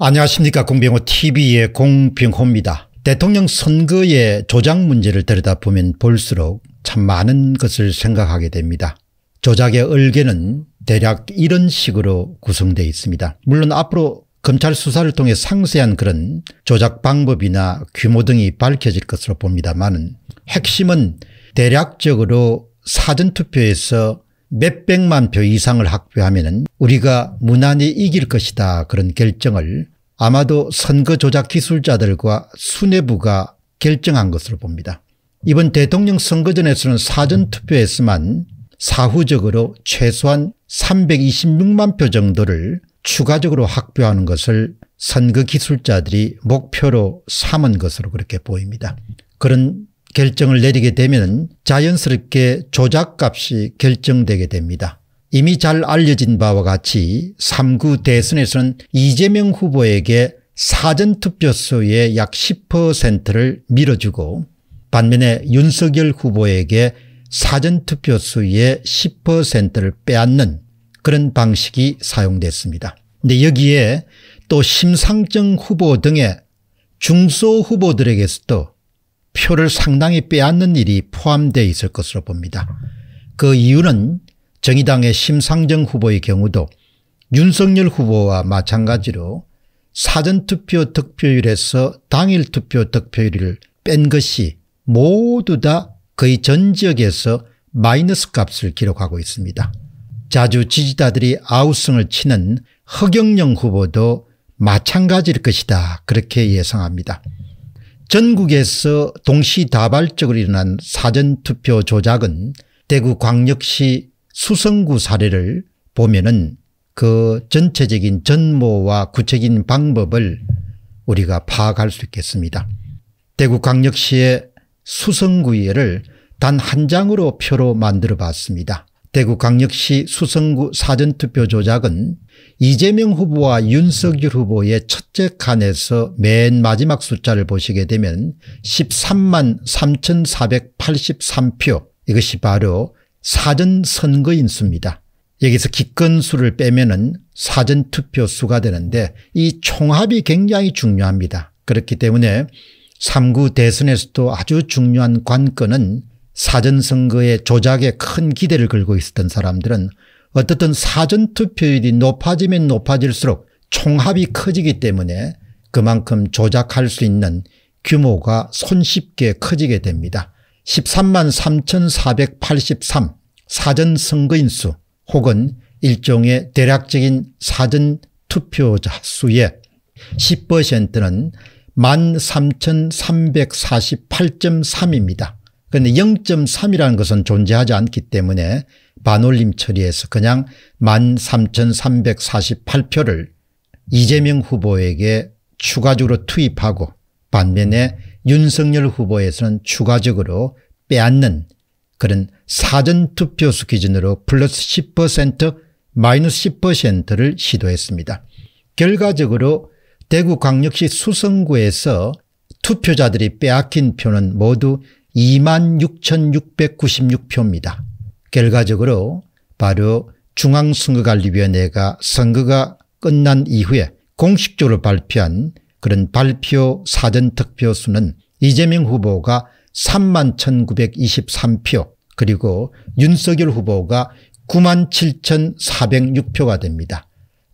안녕하십니까 공병호 tv의 공병호입니다. 대통령 선거의 조작 문제를 들여다보면 볼수록 참 많은 것을 생각하게 됩니다. 조작의 얼개는 대략 이런 식으로 구성되어 있습니다. 물론 앞으로 검찰 수사를 통해 상세한 그런 조작 방법이나 규모 등이 밝혀질 것으로 봅니다만 핵심은 대략적으로 사전투표에서 몇백만 표 이상을 확보하면 우리가 무난히 이길 것이다 그런 결정을 아마도 선거 조작 기술자들과 수뇌부가 결정한 것으로 봅니다. 이번 대통령 선거전에서는 사전투표에서만 사후적으로 최소한 326만 표 정도를 추가적으로 확보하는 것을 선거 기술자들이 목표로 삼은 것으로 그렇게 보입니다. 그런 결정을 내리게 되면 자연스럽게 조작값이 결정되게 됩니다. 이미 잘 알려진 바와 같이 3구 대선에서는 이재명 후보에게 사전투표수의 약 10%를 밀어주고 반면에 윤석열 후보에게 사전투표수의 10%를 빼앗는 그런 방식이 사용됐습니다. 근데 여기에 또 심상정 후보 등의 중소 후보들에게서도 표를 상당히 빼앗는 일이 포함되어 있을 것으로 봅니다. 그 이유는 정의당의 심상정 후보의 경우도 윤석열 후보와 마찬가지로 사전투표 득표율에서 당일투표 득표율을 뺀 것이 모두 다 거의 전 지역에서 마이너스 값을 기록하고 있습니다. 자주 지지자들이 아우성을 치는 허경영 후보도 마찬가지일 것이다 그렇게 예상합니다. 전국에서 동시다발적으로 일어난 사전투표 조작은 대구 광역시 수성구 사례를 보면은 그 전체적인 전모와 구체적인 방법을 우리가 파악할 수 있겠습니다. 대구 광역시의 수성구의회를 단 한 장으로 표로 만들어 봤습니다. 대구광역시 수성구 사전투표 조작은 이재명 후보와 윤석열 후보의 첫째 칸에서 맨 마지막 숫자를 보시게 되면 13만 3483표 이것이 바로 사전선거 인수입니다. 여기서 기권수를 빼면 은 사전투표 수가 되는데 이 총합이 굉장히 중요합니다. 그렇기 때문에 3구 대선에서도 아주 중요한 관건은 사전선거의 조작에 큰 기대를 걸고 있었던 사람들은 어떻든 사전투표율이 높아지면 높아질수록 총합이 커지기 때문에 그만큼 조작할 수 있는 규모가 손쉽게 커지게 됩니다. 13만 3483 사전선거인 수 혹은 일종의 대략적인 사전투표자 수의 10%는 13,348.3입니다. 그런데 0.3이라는 것은 존재하지 않기 때문에 반올림 처리해서 그냥 13,348표를 이재명 후보에게 추가적으로 투입하고 반면에 윤석열 후보에서는 추가적으로 빼앗는 그런 사전투표수 기준으로 플러스 10% 마이너스 10%를 시도했습니다. 결과적으로 대구광역시 수성구에서 투표자들이 빼앗긴 표는 모두 26,696표입니다. 결과적으로 바로 중앙선거관리위원회가 선거가 끝난 이후에 공식적으로 발표한 그런 발표 사전 득표수는 이재명 후보가 3만 1923표 그리고 윤석열 후보가 9만 7406표가 됩니다.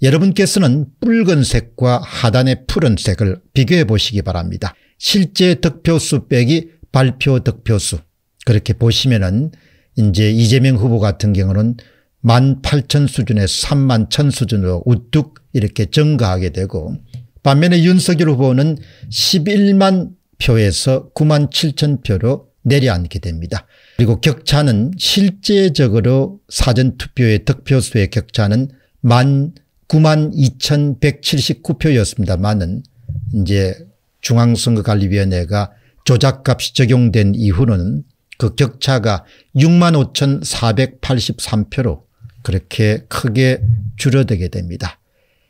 여러분께서는 붉은색과 하단의 푸른색을 비교해 보시기 바랍니다. 실제 득표수 빼기 발표 득표수 그렇게 보시면은 이제 이재명 후보 같은 경우는 18,000 수준에 31,000 수준으로 우뚝 이렇게 증가하게 되고 반면에 윤석열 후보는 11만 표에서 9만 7천 표로 내려앉게 됩니다. 그리고 격차는 실제적으로 사전투표의 득표수의 격차는 만 9만 2179표였습니다만은 이제 중앙선거관리위원회가 조작값이 적용된 이후는 그 격차가 6만 5,483표로 그렇게 크게 줄어들게 됩니다.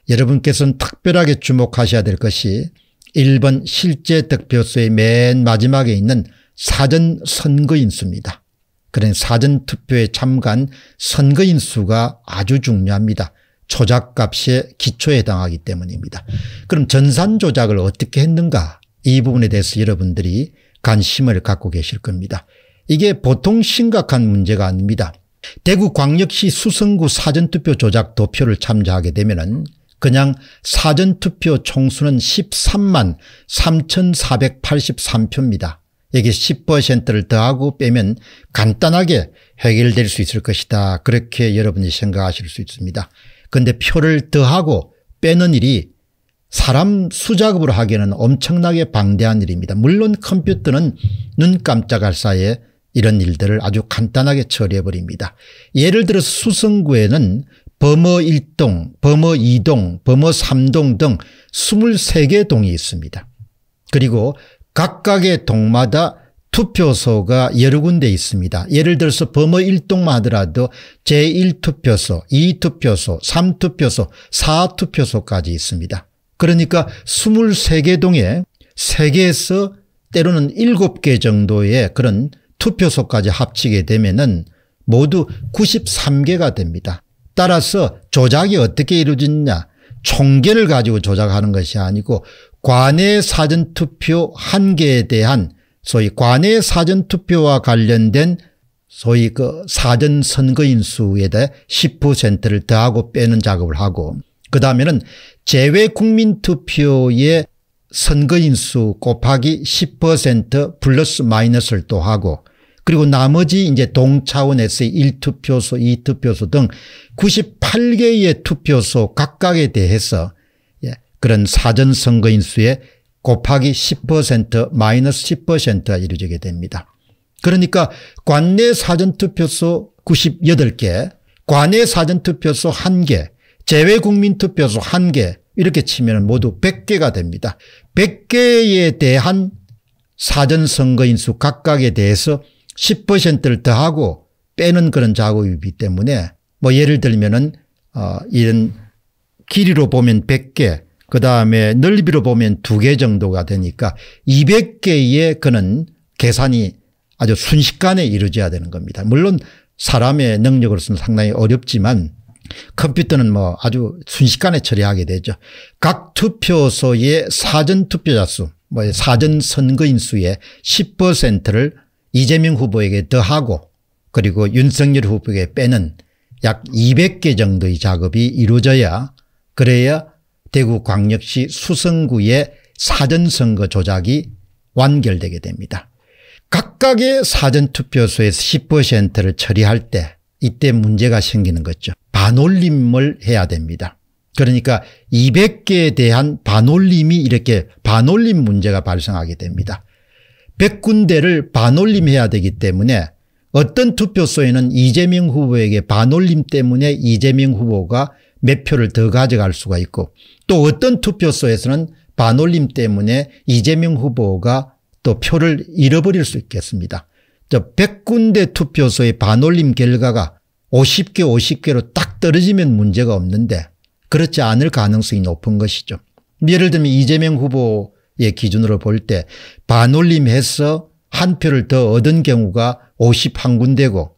여러분께서는 특별하게 주목하셔야 될 것이 1번 실제 득표수의 맨 마지막에 있는 사전 선거인 수입니다. 그런 사전 투표에 참가한 선거인 수가 아주 중요합니다. 조작값의 기초에 해당하기 때문입니다. 그럼 전산 조작을 어떻게 했는가 이 부분에 대해서 여러분들이 관심을 갖고 계실 겁니다. 이게 보통 심각한 문제가 아닙니다. 대구 광역시 수성구 사전투표 조작 도표를 참조하게 되면 은 그냥 사전투표 총수는 13만 3483표입니다. 여기 10%를 더하고 빼면 간단하게 해결될 수 있을 것이다. 그렇게 여러분이 생각하실 수 있습니다. 그런데 표를 더하고 빼는 일이 사람 수작업으로 하기에는 엄청나게 방대한 일입니다. 물론 컴퓨터는 눈 깜짝할 사이에 이런 일들을 아주 간단하게 처리해버립니다. 예를 들어서 수성구에는 범어 1동, 범어 2동, 범어 3동 등 23개 동이 있습니다. 그리고 각각의 동마다 투표소가 여러 군데 있습니다. 예를 들어서 범어 1동만 하더라도 제1투표소, 2투표소, 3투표소, 4투표소까지 있습니다. 그러니까 23개 동에 3개에서 때로는 7개 정도의 그런 투표소까지 합치게 되면은 모두 93개가 됩니다. 따라서 조작이 어떻게 이루어졌냐 총계를 가지고 조작하는 것이 아니고 관내 사전투표 한 개에 대한 소위 관내 사전투표와 관련된 소위 그 사전선거인 수에 대해 10%를 더하고 빼는 작업을 하고 그 다음에는 제외 국민투표의 선거인수 곱하기 10% 플러스 마이너스를 또 하고 그리고 나머지 이제 동차원에서의 1투표소, 2투표소 등 98개의 투표소 각각에 대해서 예, 그런 사전선거인수의 곱하기 10% 마이너스 10%가 이루어지게 됩니다. 그러니까 관내 사전투표소 98개, 관내 사전투표소 1개, 재외국민투표수 1개 이렇게 치면 모두 100개가 됩니다. 100개에 대한 사전선거인수 각각에 대해서 10%를 더하고 빼는 그런 작업이기 때문에 뭐 예를 들면 은어 이런 길이로 보면 100개 그다음에 넓이로 보면 2개 정도가 되니까 200개의 그는 계산이 아주 순식간에 이루어져야 되는 겁니다. 물론 사람의 능력으로서는 상당히 어렵지만 컴퓨터는 뭐 아주 순식간에 처리하게 되죠. 각 투표소의 사전투표자 수, 뭐 사전선거인 수의 10%를 이재명 후보에게 더하고 그리고 윤석열 후보에게 빼는 약 200개 정도의 작업이 이루어져야 그래야 대구 광역시 수성구의 사전선거 조작이 완결되게 됩니다. 각각의 사전투표소에서 10%를 처리할 때 이때 문제가 생기는 거죠. 반올림을 해야 됩니다. 그러니까 200개에 대한 반올림이 이렇게 반올림 문제가 발생하게 됩니다. 100군데를 반올림해야 되기 때문에 어떤 투표소에는 이재명 후보에게 반올림 때문에 이재명 후보가 몇 표를 더 가져갈 수가 있고 또 어떤 투표소에서는 반올림 때문에 이재명 후보가 또 표를 잃어버릴 수 있겠습니다. 저 100군데 투표소의 반올림 결과가 50개 50개로 딱 떨어지면 문제가 없는데 그렇지 않을 가능성이 높은 것이죠. 예를 들면 이재명 후보의 기준으로 볼 때 반올림해서 한 표를 더 얻은 경우가 51군데고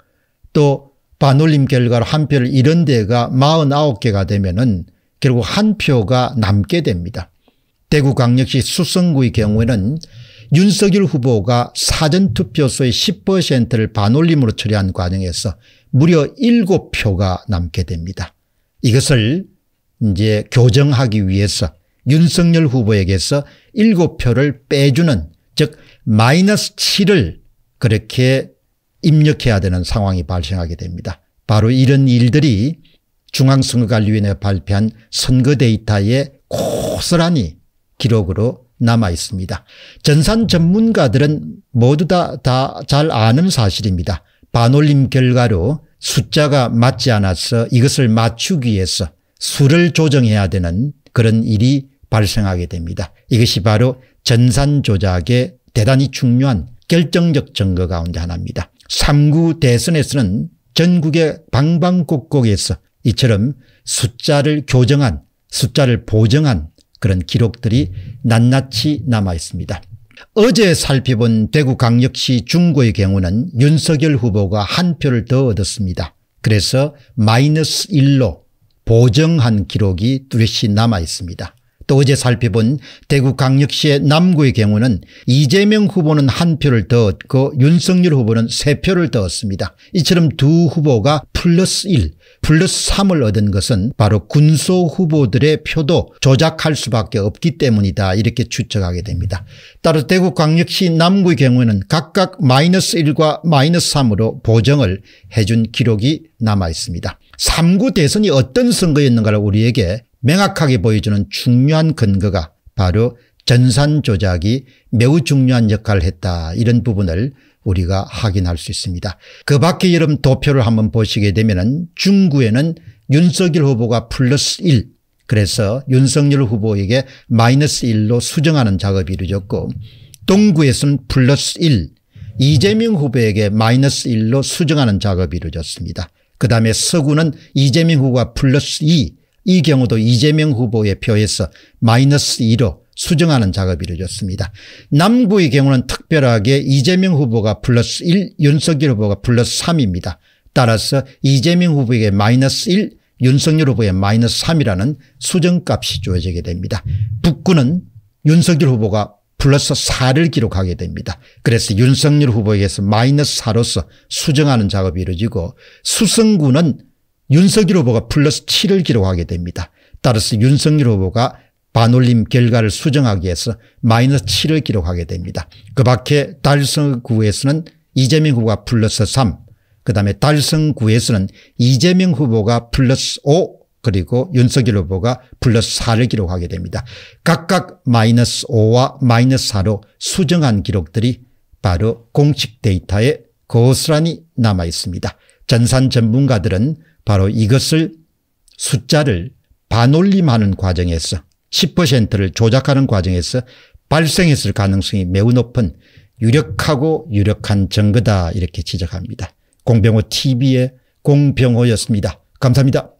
또 반올림 결과로 한 표를 잃은 데가 49개가 되면 은 결국 한 표가 남게 됩니다. 대구광역시 수성구의 경우에는 윤석열 후보가 사전투표소의 10%를 반올림으로 처리한 과정에서 무려 7표가 남게 됩니다. 이것을 이제 교정하기 위해서 윤석열 후보에게서 7표를 빼주는 즉 마이너스 7을 그렇게 입력해야 되는 상황이 발생하게 됩니다. 바로 이런 일들이 중앙선거관리위원회 발표한 선거 데이터에 고스란히 기록으로 남아 있습니다. 전산 전문가들은 모두 다잘 아는 사실입니다. 반올림 결과로 숫자가 맞지 않아서 이것을 맞추기 위해서 수를 조정해야 되는 그런 일이 발생하게 됩니다. 이것이 바로 전산 조작의 대단히 중요한 결정적 증거 가운데 하나입니다. 3구 대선에서는 전국의 방방곡곡에서 이처럼 숫자를 교정한 숫자를 보정한 그런 기록들이 낱낱이 남아 있습니다. 어제 살펴본 대구광역시 중구의 경우는 윤석열 후보가 한 표를 더 얻었습니다. 그래서 마이너스 1로 보정한 기록이 뚜렷이 남아 있습니다. 또 어제 살펴본 대구광역시의 남구의 경우는 이재명 후보는 한 표를 더 얻고 윤석열 후보는 세 표를 더 얻습니다. 이처럼 두 후보가 플러스 1 플러스 3을 얻은 것은 바로 군소 후보들의 표도 조작할 수밖에 없기 때문이다 이렇게 추측하게 됩니다. 따로 대구광역시 남구의 경우에는 각각 마이너스 1과 마이너스 3으로 보정을 해준 기록이 남아 있습니다. 3구 대선이 어떤 선거였는가를 우리에게 명확하게 보여주는 중요한 근거가 바로 전산 조작이 매우 중요한 역할을 했다 이런 부분을 우리가 확인할 수 있습니다. 그 밖에 여름 도표를 한번 보시게 되면 중구에는 윤석열 후보가 플러스 1 그래서 윤석열 후보에게 마이너스 1로 수정하는 작업이 이루어졌고 동구에서는 플러스 1 이재명 후보에게 마이너스 1로 수정하는 작업이 이루어졌습니다. 그 다음에 서구는 이재명 후보가 플러스 2이 경우도 이재명 후보의 표에서 마이너스 2로 수정하는 작업이 이루어졌습니다. 남구의 경우는 특별하게 이재명 후보가 플러스 1 윤석열 후보가 플러스 3입니다. 따라서 이재명 후보에게 마이너스 1 윤석열 후보의 마이너스 3이라는 수정값이 주어지게 됩니다. 북구는 윤석열 후보가 플러스 4를 기록하게 됩니다. 그래서 윤석열 후보에게서 마이너스 4로서 수정하는 작업이 이루어지고 수성구는 윤석열 후보가 플러스 7을 기록하게 됩니다. 따라서 윤석열 후보가 반올림 결과를 수정하기 위해서 마이너스 7을 기록하게 됩니다. 그 밖에 달성구에서는 이재명 후보가 플러스 3, 그 다음에 달성구에서는 이재명 후보가 플러스 5, 그리고 윤석열 후보가 플러스 4를 기록하게 됩니다. 각각 마이너스 5와 마이너스 4로 수정한 기록들이 바로 공식 데이터에 고스란히 남아 있습니다. 전산 전문가들은 바로 이것을 숫자를 반올림하는 과정에서 10%를 조작하는 과정에서 발생했을 가능성이 매우 높은 유력하고 유력한 증거다 이렇게 지적합니다. 공병호 TV의 공병호였습니다. 감사합니다.